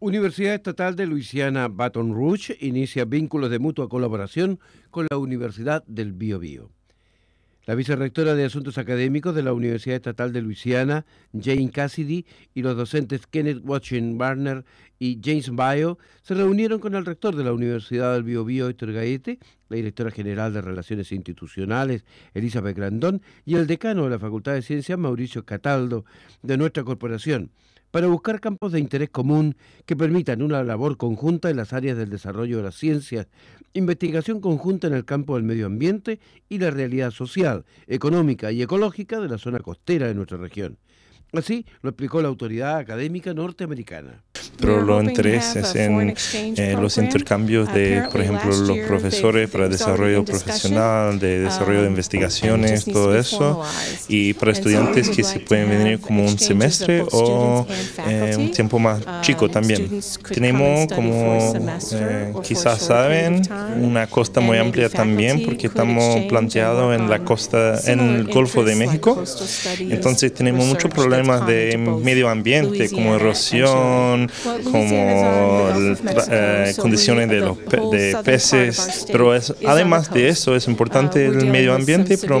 Universidad Estatal de Luisiana Baton Rouge inicia vínculos de mutua colaboración con la Universidad del Biobío. La vicerrectora de Asuntos Académicos de la Universidad Estatal de Luisiana, Jane Cassidy, y los docentes Kenneth Watson Barner y James Bio se reunieron con el rector de la Universidad del Biobío, Héctor Gaete, la directora general de Relaciones Institucionales, Elizabeth Grandón, y el decano de la Facultad de Ciencias, Mauricio Cataldo, de nuestra corporación para buscar campos de interés común que permitan una labor conjunta en las áreas del desarrollo de las ciencias, investigación conjunta en el campo del medio ambiente y la realidad social, económica y ecológica de la zona costera de nuestra región. Así lo explicó la autoridad académica norteamericana pero lo intereses en eh, los intercambios de, por ejemplo, los profesores para desarrollo profesional, de desarrollo de um, investigaciones, todo eso, y para estudiantes que se pueden venir como un semestre o eh, un tiempo más um, chico también. Tenemos, como eh, quizás saben, una costa muy amplia también, porque estamos planteados en la costa, en el Golfo de México, entonces tenemos muchos problemas de medio ambiente, como erosión, como eh, condiciones de de peces, pero además de eso es ah, importante el medio ambiente, pero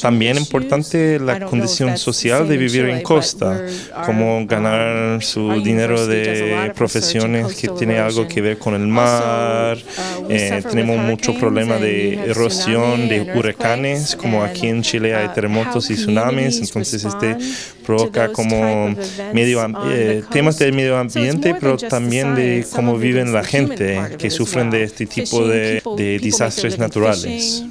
también importante la condición social de vivir en eh, costa, como um, ganar su dinero de profesiones que tiene algo que ver con el mar, uh, eh, tenemos mucho problema de erosión, de huracanes, como aquí en uh, Chile hay terremotos y tsunamis, entonces este provoca como medio, temas del medio ambiente pero también de cómo viven la gente que sufren de este tipo de, desastres naturales.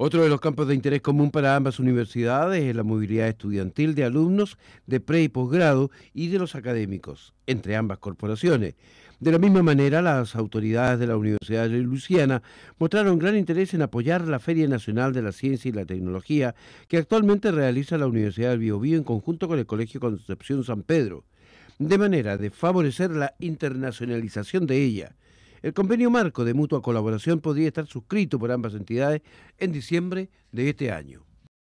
Otro de los campos de interés común para ambas universidades es la movilidad estudiantil de alumnos de pre y posgrado y de los académicos entre ambas corporaciones. De la misma manera, las autoridades de la Universidad de Luisiana mostraron gran interés en apoyar la Feria Nacional de la Ciencia y la Tecnología que actualmente realiza la Universidad del Biobío en conjunto con el Colegio Concepción San Pedro de manera de favorecer la internacionalización de ella. El convenio marco de mutua colaboración podría estar suscrito por ambas entidades en diciembre de este año.